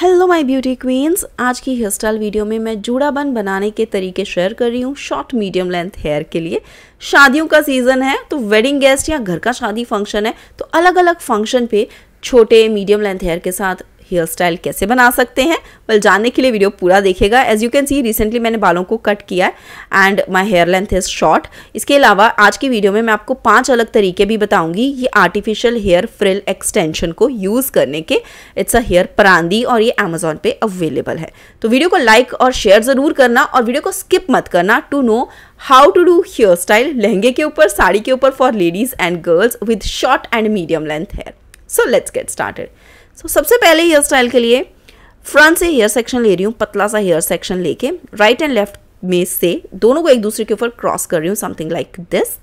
hello my beauty queen's आज की hair style video में मैं जूड़ा बन बनाने के तरीके शेयर कर रही हूँ शॉर्ट मीडियम लेंथ हेयर के लिए शादियों का सीज़न है तो वेडिंग गेस्ट या घर का शादी फंक्शन है तो अलग अलग फंक्शन पे छोटे मीडियम लेंथ हेयर के साथ हेयर स्टाइल कैसे बना सकते हैं वेल जानने के लिए वीडियो पूरा देखेगा as you can see recently मैंने बालों को कट किया है and my hair length is short इसके अलावा आज की वीडियो में मैं आपको पांच अलग तरीके भी बताऊंगी ये आर्टिफिशियल हेयर फ्रिल एक्सटेंशन को यूज़ करने के इट्स अ हेयर परांदी और ये अमेजोन पे अवेलेबल है तो वीडियो को लाइक और शेयर ज़रूर करना और वीडियो को स्किप मत करना to know how to do hair style लहंगे के ऊपर साड़ी के ऊपर for ladies and girls with short and medium length hair so let's get started so so, सबसे पहले हेयर स्टाइल के लिए फ्रंट से हेयर सेक्शन ले रही हूँ पतला सा हेयर सेक्शन लेके राइट एंड लेफ्ट में से दोनों को एक दूसरे के ऊपर क्रॉस कर रही हूँ समथिंग लाइक दिस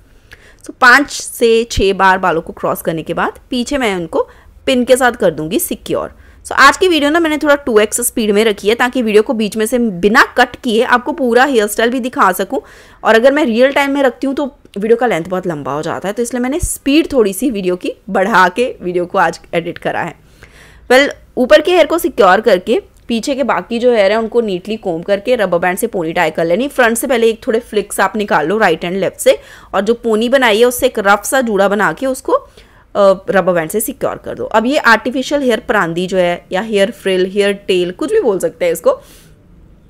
सो पाँच से छः बार बालों को क्रॉस करने के बाद पीछे मैं उनको पिन के साथ कर दूंगी सिक्योर सो so, आज की वीडियो ना मैंने थोड़ा टू एक्स स्पीड में रखी है ताकि वीडियो को बीच में से बिना कट किए आपको पूरा हेयर स्टाइल भी दिखा सकूं और अगर मैं रियल टाइम में रखती हूँ तो वीडियो का लेंथ बहुत लंबा हो जाता है तो इसलिए मैंने स्पीड थोड़ी सी वीडियो की बढ़ा के वीडियो को आज एडिट करा है वेल ऊपर के हेयर को सिक्योर करके पीछे के बाकी जो हेयर है उनको नीटली कोम करके रबर बैंड से पोनी टाई कर लेनी फ्रंट से पहले एक थोड़े फ्लिक्स आप निकाल लो राइट एंड लेफ्ट से और जो पोनी बनाई है उससे एक रफ सा जूड़ा बना के उसको रबर बैंड से सिक्योर कर दो अब ये आर्टिफिशियल हेयर प्रांदी जो है या हेयर फ्रिल हेयर टेल कुछ भी बोल सकते हैं इसको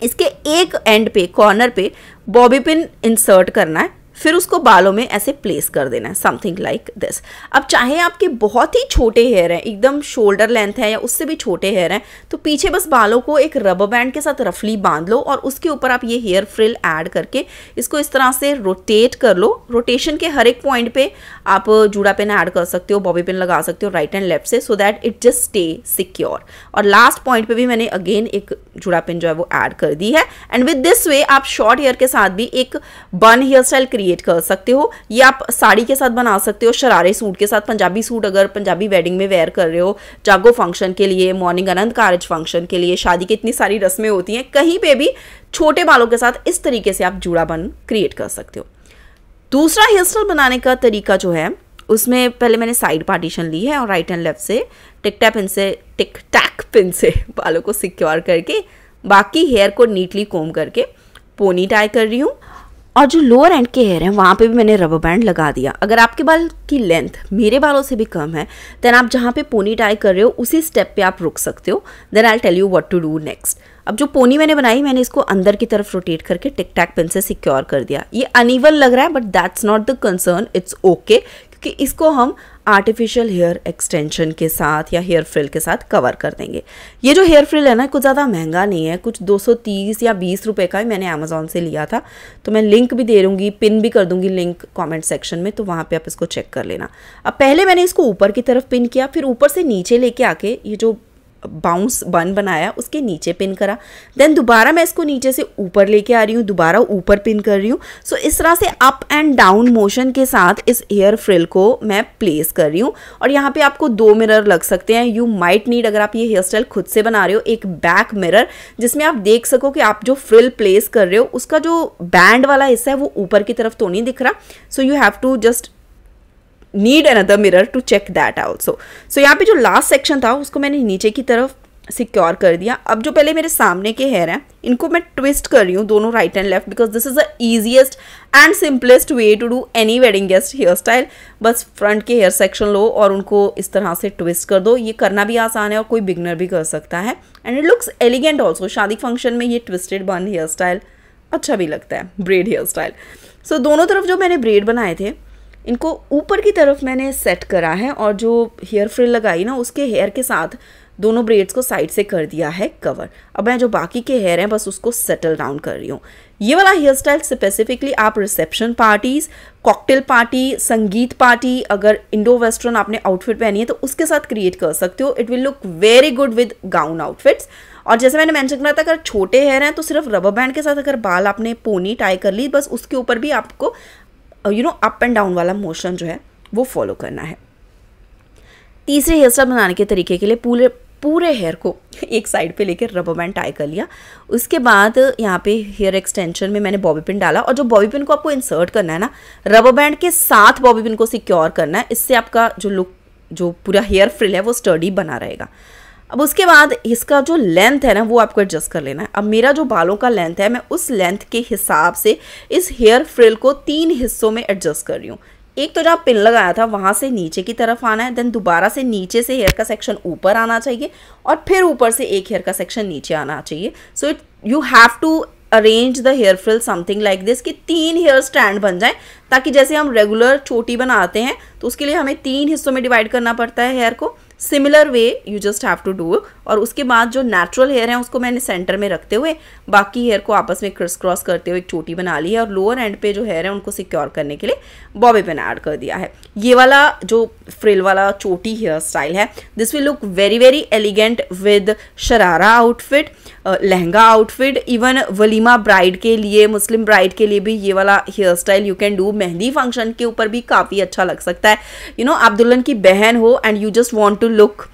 इसके एक एंड पे कॉर्नर पे बॉबी पिन इंसर्ट करना है फिर उसको बालों में ऐसे प्लेस कर देना है समथिंग लाइक दिस अब चाहे आपके बहुत ही छोटे हेयर हैं एकदम शोल्डर लेंथ है या उससे भी छोटे हेयर हैं तो पीछे बस बालों को एक रबर बैंड के साथ रफली बांध लो और उसके ऊपर आप ये हेयर फ्रिल ऐड करके इसको इस तरह से रोटेट कर लो रोटेशन के हर एक पॉइंट पे आप जूड़ा पेन ऐड कर सकते हो बॉबी पेन लगा सकते हो राइट एंड लेफ्ट से so that it just stay secure और लास्ट पॉइंट पर भी मैंने अगेन एक जूड़ा पेन जो है वो ऐड कर दी है एंड विद दिस वे आप शॉर्ट हेयर के साथ भी एक बन हेयर स्टाइल क्रिएट कर सकते हो ये आप साड़ी के साथ बना सकते हो शरारे सूट के साथ पंजाबी सूट अगर पंजाबी वेडिंग में वेयर कर रहे हो जागो फंक्शन के लिए मॉर्निंग अनंत कारज फंक्शन के लिए शादी की इतनी सारी रस्में होती हैं कहीं पर भी छोटे बालों के साथ इस तरीके से आप बन क्रिएट कर सकते हो दूसरा हेयर स्टाइल बनाने का तरीका जो है उसमें पहले मैंने साइड पार्टीशन ली है और राइट एंड लेफ्ट से टिक टैप पिन से टिक टैक पिन से बालों को सिक्योर करके बाकी हेयर को नीटली कोम करके पोनी टाई कर रही हूँ और जो लोअर एंड के हेयर हैं वहाँ पे भी मैंने रबर बैंड लगा दिया अगर आपके बाल की लेंथ मेरे बालों से भी कम है देन आप जहाँ पे पोनी टाई कर रहे हो उसी स्टेप पे आप रुक सकते हो then I tell you what to do next अब जो पोनी मैंने बनाई मैंने इसको अंदर की तरफ रोटेट करके टिक टैक पिन से सिक्योर कर दिया ये अनिवल लग रहा है but that's not the concern it's okay कि इसको हम आर्टिफिशियल हेयर एक्सटेंशन के साथ या हेयर फ्रिल के साथ कवर कर देंगे ये जो हेयर फ्रिल है ना कुछ ज़्यादा महंगा नहीं है कुछ 230 या 20 रुपए का ही मैंने अमेज़ोन से लिया था तो मैं लिंक भी दे दूँगी पिन भी कर दूँगी लिंक कमेंट सेक्शन में तो वहाँ पे आप इसको चेक कर लेना अब पहले मैंने इसको ऊपर की तरफ पिन किया फिर ऊपर से नीचे लेके आके ये जो बाउंस बन बनाया उसके नीचे पिन करा देन दोबारा मैं इसको नीचे से ऊपर लेके आ रही हूँ दोबारा ऊपर पिन कर रही हूँ सो so, इस तरह से अप एंड डाउन मोशन के साथ इस हेयर फ्रिल को मैं प्लेस कर रही हूँ और यहाँ पे आपको दो मिरर लग सकते हैं यू माइट नीड अगर आप ये हेयर स्टाइल खुद से बना रहे हो एक बैक मिरर जिसमें आप देख सको कि आप जो फ्रिल प्लेस कर रहे हो उसका जो बैंड वाला हिस्सा है वो ऊपर की तरफ तो नहीं दिख रहा so you have to just need another mirror to check that also so यहाँ पे जो लास्ट सेक्शन था उसको मैंने नीचे की तरफ सिक्योर कर दिया अब जो पहले मेरे सामने के हेयर हैं इनको मैं ट्विस्ट कर रही हूँ दोनों right and left because this is the easiest and simplest way to do any wedding guest hair style बस फ्रंट के हेयर सेक्शन लो और उनको इस तरह से ट्विस्ट कर दो ये करना भी आसान है और कोई बिगनर भी कर सकता है and it looks elegant also शादी फंक्शन में ये ट्विस्टेड बन हेयर स्टाइल अच्छा भी लगता है ब्रेड हेयर स्टाइल सो दोनों तरफ जो मैंने ब्रेड बनाए थे इनको ऊपर की तरफ मैंने सेट करा है और जो हेयर फ्रिल लगाई ना उसके हेयर के साथ दोनों ब्रेड्स को साइड से कर दिया है कवर अब मैं जो बाकी के हेयर हैं बस उसको सेटल डाउन कर रही हूँ ये वाला हेयर स्टाइल स्पेसिफिकली आप reception parties cocktail party Sangeet party अगर इंडो वेस्टर्न आपने आउटफिट पहनी है तो उसके साथ क्रिएट कर सकते हो it will look very good with gown outfits और जैसे मैंने मेंशन करा था अगर छोटे हेयर हैं तो सिर्फ रबर बैंड के साथ अगर बाल आपने पोनी टाई कर ली बस उसके ऊपर भी आपको you know up and down वाला मोशन जो है वो फॉलो करना है तीसरे हेयर स्टाइल बनाने के तरीके के लिए पूरे पूरे हेयर को एक साइड पे लेकर रबर बैंड टाई कर लिया उसके बाद यहाँ पे हेयर एक्सटेंशन में मैंने बॉबी पिन डाला और जो बॉबी पिन को आपको इंसर्ट करना है ना रबर बैंड के साथ बॉबी पिन को सिक्योर करना है इससे आपका जो लुक जो पूरा हेयर फ्रिल है वो स्टडी बना रहेगा अब उसके बाद इसका जो लेंथ है ना वो आपको एडजस्ट कर लेना है अब मेरा जो बालों का लेंथ है मैं उस लेंथ के हिसाब से इस हेयर फ्रिल को तीन हिस्सों में एडजस्ट कर रही हूँ एक तो जहाँ पिन लगाया था वहाँ से नीचे की तरफ आना है देन दोबारा से नीचे से हेयर का सेक्शन ऊपर आना चाहिए और फिर ऊपर से एक हेयर का सेक्शन नीचे आना चाहिए so it you have to arrange the hair frill something like this कि तीन हेयर स्टैंड बन जाए ताकि जैसे हम रेगुलर चोटी बनाते हैं तो उसके लिए हमें तीन हिस्सों में डिवाइड करना पड़ता है हेयर को Similar way you just have to do और उसके बाद जो नेचुरल हेयर है उसको मैंने सेंटर में रखते हुए बाकी हेयर को आपस में क्रिस क्रॉस करते हुए एक चोटी बना ली है और लोअर एंड पे जो हेयर है उनको सिक्योर करने के लिए बॉबे पेन ऐड कर दिया है ये वाला जो फ्रिल वाला चोटी हेयर स्टाइल है this will look very very elegant with sharara outfit lehenga outfit even walima bride के लिए मुस्लिम ब्राइड के लिए भी ये वाला hair style you can do mehndi function के ऊपर भी काफ़ी अच्छा लग सकता है यू नो आप दुल्हन की बहन हो and you just want to look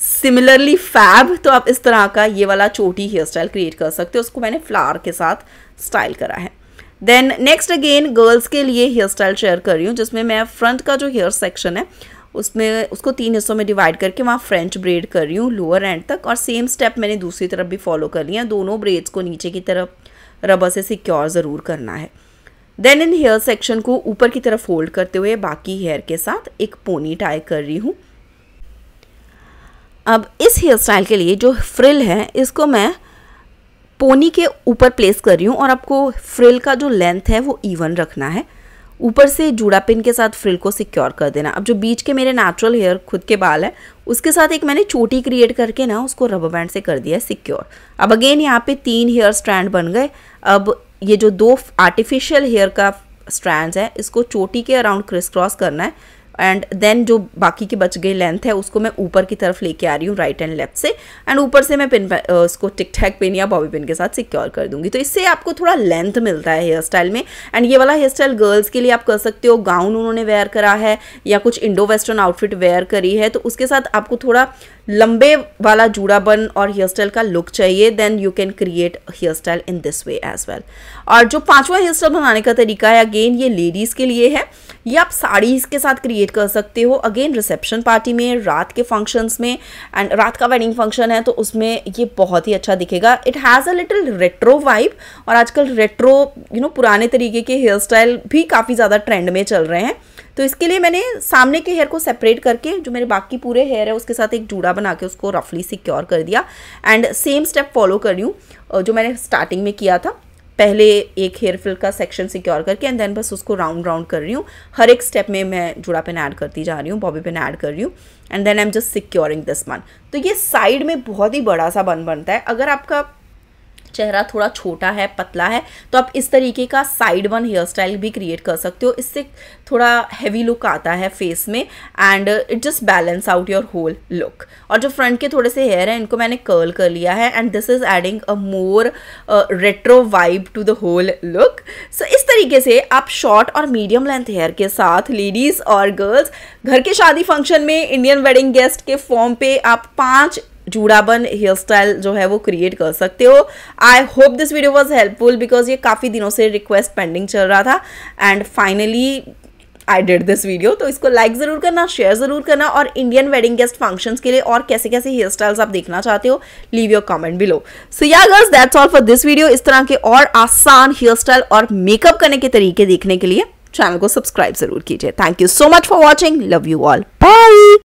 similarly fab तो आप इस तरह का ये वाला चोटी हेयर स्टाइल क्रिएट कर सकते हो उसको मैंने फ्लावर के साथ स्टाइल करा है देन नेक्स्ट अगेन गर्ल्स के लिए हेयर स्टाइल शेयर कर रही हूँ जिसमें मैं फ्रंट का जो हेयर सेक्शन है उसमें उसको तीन हिस्सों में डिवाइड करके वहाँ फ्रेंच ब्रेड कर रही हूँ लोअर एंड तक और सेम स्टेप मैंने दूसरी तरफ भी फॉलो कर लिया दोनों ब्रेड्स को नीचे की तरफ रबर से सिक्योर ज़रूर करना है देन इन हेयर सेक्शन को ऊपर की तरफ फोल्ड करते हुए बाकी हेयर के साथ एक पोनी टाई कर रही हूँ अब इस हेयर स्टाइल के लिए जो फ्रिल है इसको मैं पोनी के ऊपर प्लेस कर रही हूँ और आपको फ्रिल का जो लेंथ है वो इवन रखना है ऊपर से जूड़ा पिन के साथ फ्रिल को सिक्योर कर देना अब जो बीच के मेरे नेचुरल हेयर खुद के बाल है उसके साथ एक मैंने चोटी क्रिएट करके ना उसको रबर बैंड से कर दिया सिक्योर अब अगेन यहाँ पे तीन हेयर स्ट्रैंड बन गए अब ये जो दो आर्टिफिशियल हेयर का स्ट्रैंड है इसको चोटी के अराउंड क्रिस क्रॉस करना है एंड देन जो बाकी की बच गई लेंथ है उसको मैं ऊपर की तरफ लेके आ रही हूँ राइट एंड लेफ्ट से एंड ऊपर से मैं पिन उसको टिक टैक पिन या बॉबी पिन के साथ सिक्योर कर दूंगी तो इससे आपको थोड़ा लेंथ मिलता है हेयर स्टाइल में एंड ये वाला हेयर स्टाइल गर्ल्स के लिए आप कर सकते हो गाउन उन्होंने वेयर करा है या कुछ इंडो वेस्टर्न आउटफिट वेयर करी है तो उसके साथ आपको थोड़ा लंबे वाला बन और हेयर स्टाइल का लुक चाहिए then you can create hair style in this way as well और जो पांचवा हेयर स्टाइल बनाने का तरीका है अगेन ये लेडीज़ के लिए है ये आप साड़ीज़ के साथ क्रिएट डेट कर सकते हो अगेन रिसेप्शन पार्टी में रात के फंक्शंस में एंड रात का वेडिंग फंक्शन है तो उसमें ये बहुत ही अच्छा दिखेगा it has a little retro vibe और आजकल रेट्रो यू नो पुराने तरीके के हेयर स्टाइल भी काफ़ी ज़्यादा ट्रेंड में चल रहे हैं तो इसके लिए मैंने सामने के हेयर को सेपरेट करके जो मेरे बाकी पूरे हेयर है उसके साथ एक जूड़ा बना के उसको रफली सिक्योर कर दिया एंड सेम स्टेप फॉलो कर रही हूँ जो मैंने स्टार्टिंग में किया था पहले एक हेयर फिल का सेक्शन सिक्योर करके एंड देन बस उसको राउंड राउंड कर रही हूँ हर एक स्टेप में मैं जुड़ा पेन ऐड करती जा रही हूँ बॉबी पेन ऐड कर रही हूँ and then I am just securing this bun तो ये साइड में बहुत ही बड़ा सा बन बनता है अगर आपका चेहरा थोड़ा छोटा है पतला है तो आप इस तरीके का साइड वन हेयर स्टाइल भी क्रिएट कर सकते हो इससे थोड़ा हैवी लुक आता है फेस में and it just balance out your whole look और जो फ्रंट के थोड़े से हेयर हैं इनको मैंने कर्ल कर लिया है and this is adding a more retro vibe to the whole look so इस तरीके से आप शॉर्ट और मीडियम लेंथ हेयर के साथ लेडीज़ और गर्ल्स घर के शादी फंक्शन में इंडियन वेडिंग गेस्ट के फॉर्म पे आप पाँच जूड़ाबन हेयर स्टाइल जो है वो क्रिएट कर सकते हो I hope this video was helpful because ये काफ़ी दिनों से रिक्वेस्ट पेंडिंग चल रहा था and finally I did this video तो इसको लाइक ज़रूर करना शेयर ज़रूर करना और इंडियन वेडिंग गेस्ट फंक्शंस के लिए और कैसे कैसे हेयर स्टाइल्स आप देखना चाहते हो leave your comment below so yeah girls that's all for this video इस तरह के और आसान हेयर स्टाइल और मेकअप करने के तरीके देखने के लिए चैनल को सब्सक्राइब जरूर कीजिए thank you so much for watching love you all bye